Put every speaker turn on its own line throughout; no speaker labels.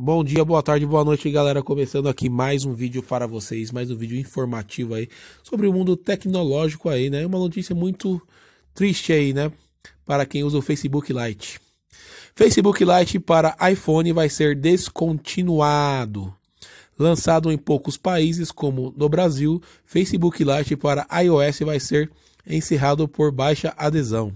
Bom dia, boa tarde, boa noite, galera. Começando aqui mais um vídeo para vocês, mais um vídeo informativo aí sobre o mundo tecnológico aí, né? Uma notícia muito triste aí, né? Para quem usa o Facebook Lite. Facebook Lite para iPhone vai ser descontinuado. Lançado em poucos países, como no Brasil, Facebook Lite para iOS vai ser encerrado por baixa adesão.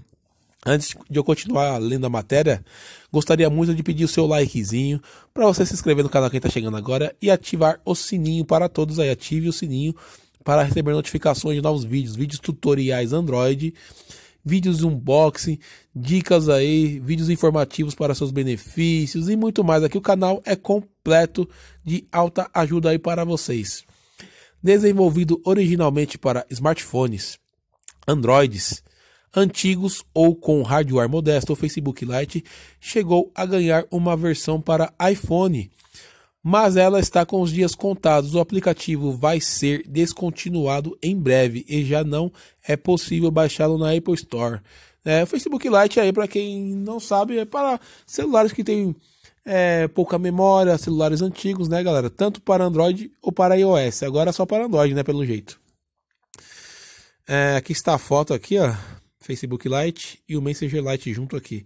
Antes de eu continuar lendo a matéria, Gostaria muito de pedir o seu likezinho para você se inscrever no canal quem está chegando agora e ativar o sininho para todos aí. Ative o sininho para receber notificações de novos vídeos, vídeos tutoriais Android, vídeos de unboxing, dicas aí, vídeos informativos para seus benefícios e muito mais. Aqui o canal é completo de alta ajuda aí para vocês. Desenvolvido originalmente para smartphones, Androids, antigos ou com hardware modesto, o Facebook Lite chegou a ganhar uma versão para iPhone, mas ela está com os dias contados. O aplicativo vai ser descontinuado em breve e já não é possível baixá-lo na Apple Store. É, o Facebook Lite aí, para quem não sabe, é para celulares que têm é, pouca memória, celulares antigos, né, galera? Tanto para Android ou para iOS. Agora é só para Android, né, pelo jeito. É, aqui está a foto aqui, ó. Facebook Lite e o Messenger Lite junto aqui.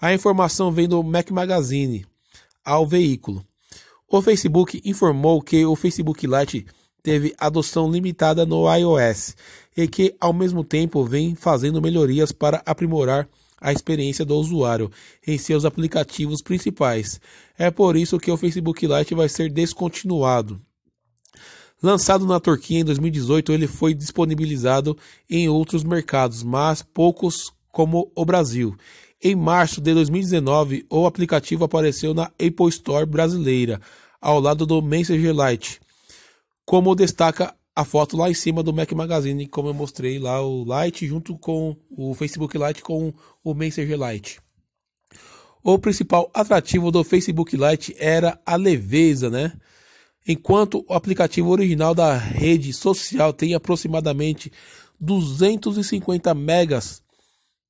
A informação vem do Mac Magazine ao veículo. O Facebook informou que o Facebook Lite teve adoção limitada no iOS e que, ao mesmo tempo, vem fazendo melhorias para aprimorar a experiência do usuário em seus aplicativos principais. É por isso que o Facebook Lite vai ser descontinuado. Lançado na Turquia em 2018, ele foi disponibilizado em outros mercados, mas poucos como o Brasil. Em março de 2019, o aplicativo apareceu na Apple Store brasileira, ao lado do Messenger Lite. Como destaca a foto lá em cima do Mac Magazine, como eu mostrei lá o Lite junto com o Facebook Lite com o Messenger Lite. O principal atrativo do Facebook Lite era a leveza, né? enquanto o aplicativo original da rede social tem aproximadamente 250 megas,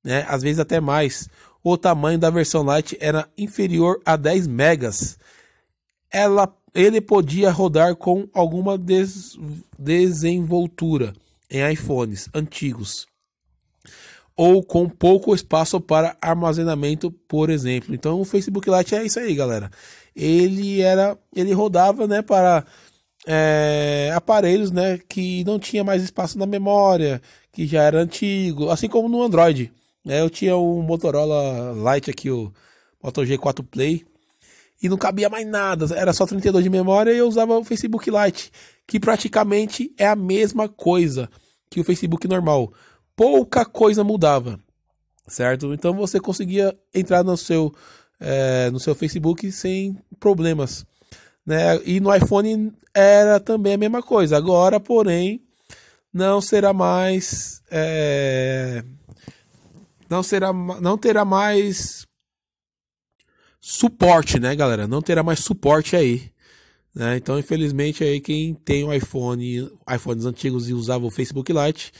né, às vezes até mais. O tamanho da versão Lite era inferior a 10 megas. Ela, ele podia rodar com alguma des, desenvoltura em iPhones antigos ou com pouco espaço para armazenamento, por exemplo. Então o Facebook Lite é isso aí, galera. Ele era, ele rodava, né, para é, aparelhos, né, que não tinha mais espaço na memória, que já era antigo, assim como no Android. Né? Eu tinha um Motorola Lite aqui, o Moto G4 Play, e não cabia mais nada, era só 32 de memória e eu usava o Facebook Lite, que praticamente é a mesma coisa que o Facebook normal pouca coisa mudava, certo? Então você conseguia entrar no seu, é, no seu Facebook sem problemas. Né? E no iPhone era também a mesma coisa. Agora, porém, não será mais. É, não, será, não terá mais suporte, né, galera? Não terá mais suporte aí. Né? Então, infelizmente, aí quem tem o iPhone, iPhones antigos e usava o Facebook Lite,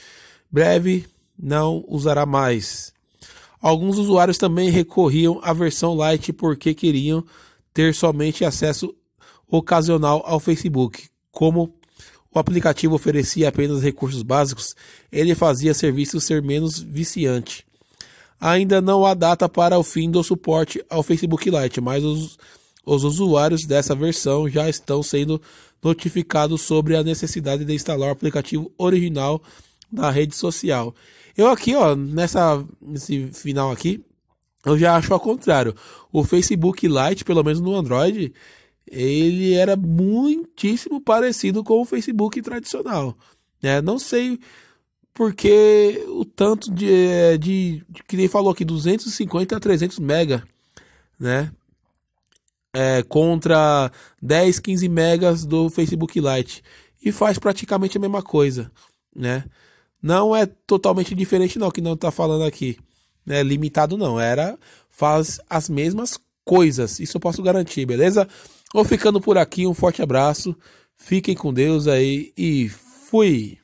breve não usará mais. Alguns usuários também recorriam à versão Lite porque queriam ter somente acesso ocasional ao Facebook. Como o aplicativo oferecia apenas recursos básicos, ele fazia serviço ser menos viciante. Ainda não há data para o fim do suporte ao Facebook Lite, mas os, os usuários dessa versão já estão sendo notificados sobre a necessidade de instalar o aplicativo original da rede social. Eu aqui, ó, nessa nesse final aqui, eu já acho ao contrário. O Facebook Lite, pelo menos no Android, ele era muitíssimo parecido com o Facebook tradicional. Né? Não sei porque o tanto de, é, de, de que nem falou aqui, 250 a 300 mega, né? É, contra 10, 15 megas do Facebook Lite. E faz praticamente a mesma coisa, né? Não é totalmente diferente, não, que não está falando aqui. Né? Limitado não. Era faz as mesmas coisas. Isso eu posso garantir, beleza? Vou ficando por aqui. Um forte abraço. Fiquem com Deus aí e fui!